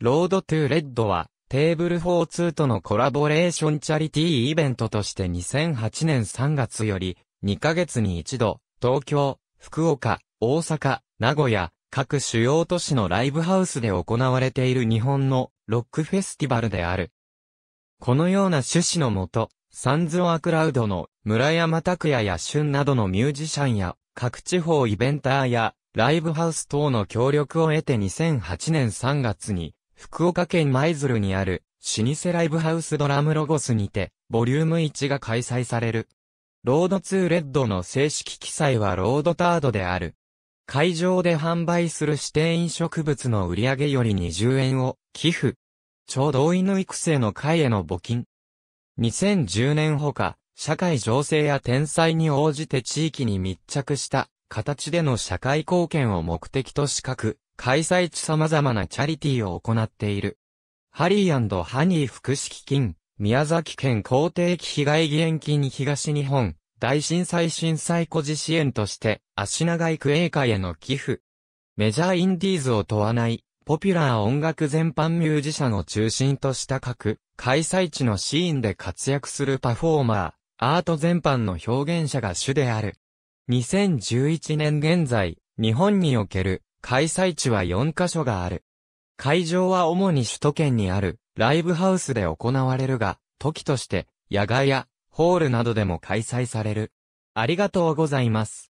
ロードトゥレッドは、テーブル42とのコラボレーションチャリティーイベントとして2008年3月より、2ヶ月に一度、東京、福岡、大阪、名古屋、各主要都市のライブハウスで行われている日本のロックフェスティバルである。このような趣旨のもと、サンズオアクラウドの村山拓也や旬などのミュージシャンや各地方イベンターやライブハウス等の協力を得て2008年3月に福岡県舞鶴にある、老舗ライブハウスドラムロゴスにて、ボリューム1が開催される。ロード2レッドの正式記載はロードタードである。会場で販売する指定飲食物の売上より20円を寄付。超同意の育成の会への募金。2010年ほか、社会情勢や天災に応じて地域に密着した形での社会貢献を目的としか開催地様々なチャリティーを行っている。ハリーハニー福祉基金、宮崎県公定期被害義援金東日本、大震災震災孤児支援として、足長育英会への寄付。メジャーインディーズを問わない、ポピュラー音楽全般ミュージシャンを中心とした各、開催地のシーンで活躍するパフォーマー、アート全般の表現者が主である。2011年現在、日本における開催地は4カ所がある。会場は主に首都圏にあるライブハウスで行われるが、時として野外やホールなどでも開催される。ありがとうございます。